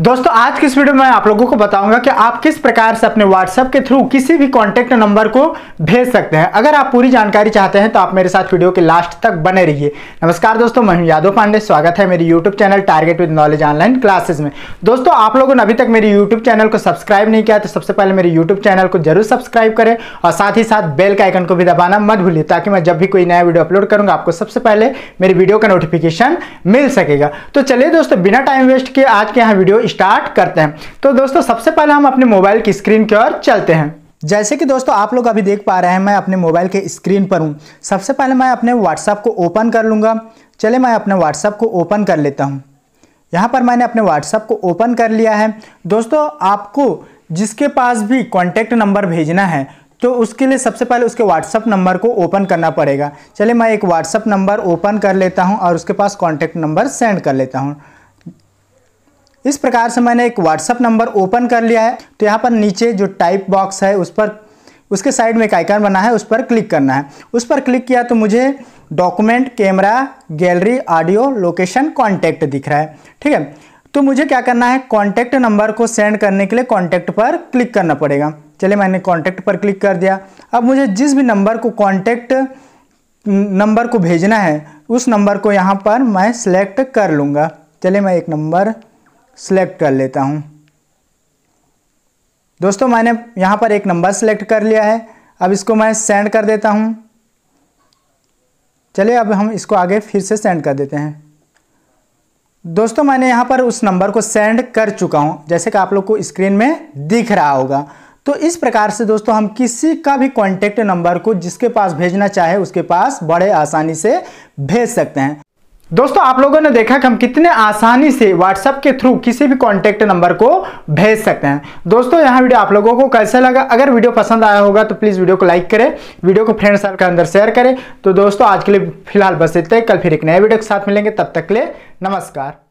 दोस्तों आज की इस वीडियो में आप लोगों को बताऊंगा कि आप किस प्रकार से अपने व्हाट्सएप के थ्रू किसी भी कॉन्टैक्ट नंबर को भेज सकते हैं अगर आप पूरी जानकारी चाहते हैं तो आप मेरे साथ वीडियो के लास्ट तक बने रहिए नमस्कार दोस्तों मैं हूं यादव पांडे स्वागत है मेरे YouTube channel target with knowledge online classes में दोस्तों आप लोगों ने अभी तक मेरे यूट्यूब चैनल को सब्सक्राइब नहीं किया तो सबसे पहले मेरे यूट्यूब चैनल को जरूर सब्सक्राइब करें और साथ ही साथ बेल का आइकन को भी दबाना मत भूलिए ताकि मैं जब भी कोई नया वीडियो अपलोड करूंगा आपको सबसे पहले मेरी वीडियो का नोटिफिकेशन मिल सकेगा तो चलिए दोस्तों बिना टाइम वेस्ट किए आज के यहाँ वीडियो स्टार्ट करते हैं तो दोस्तों सबसे पहले हम अपने मोबाइल की स्क्रीन की ओर चलते हैं जैसे कि दोस्तों आप लोग अभी देख पा रहे हैं मैं अपने मोबाइल के स्क्रीन पर हूँ सबसे पहले मैं अपने व्हाट्सअप को ओपन कर लूँगा चले मैं अपने व्हाट्सअप को ओपन कर लेता हूँ यहाँ पर मैंने अपने व्हाट्सअप को ओपन कर लिया है दोस्तों आपको जिसके पास भी कॉन्टैक्ट नंबर भेजना है तो उसके लिए सबसे पहले उसके व्हाट्सअप नंबर को ओपन करना पड़ेगा चलिए मैं एक व्हाट्सअप नंबर ओपन कर लेता हूँ और उसके पास कॉन्टैक्ट नंबर सेंड कर लेता हूँ इस प्रकार से मैंने एक व्हाट्सअप नंबर ओपन कर लिया है तो यहाँ पर नीचे जो टाइप बॉक्स है उस पर उसके साइड में एक आइकन बना है उस पर क्लिक करना है उस पर क्लिक किया तो मुझे document camera gallery audio location contact दिख रहा है ठीक है तो मुझे क्या करना है कॉन्टैक्ट नंबर को सेंड करने के लिए कॉन्टैक्ट पर क्लिक करना पड़ेगा चलिए मैंने कॉन्टैक्ट पर क्लिक कर दिया अब मुझे जिस भी नंबर को कॉन्टैक्ट नंबर को भेजना है उस नंबर को यहाँ पर मैं सिलेक्ट कर लूँगा चलिए मैं एक नंबर सेलेक्ट कर लेता हूँ दोस्तों मैंने यहाँ पर एक नंबर सेलेक्ट कर लिया है अब इसको मैं सेंड कर देता हूँ चलिए अब हम इसको आगे फिर से सेंड कर देते हैं दोस्तों मैंने यहाँ पर उस नंबर को सेंड कर चुका हूँ जैसे कि आप लोग को स्क्रीन में दिख रहा होगा तो इस प्रकार से दोस्तों हम किसी का भी कॉन्टेक्ट नंबर को जिसके पास भेजना चाहे उसके पास बड़े आसानी से भेज सकते हैं दोस्तों आप लोगों ने देखा कि हम कितने आसानी से व्हाट्सएप के थ्रू किसी भी कॉन्टैक्ट नंबर को भेज सकते हैं दोस्तों यहाँ वीडियो आप लोगों को कैसे लगा अगर वीडियो पसंद आया होगा तो प्लीज़ वीडियो को लाइक करें वीडियो को फ्रेंड सर्कल के अंदर शेयर करें तो दोस्तों आज के लिए फिलहाल बस इतना कल फिर एक नए वीडियो के साथ मिलेंगे तब तक के लिए नमस्कार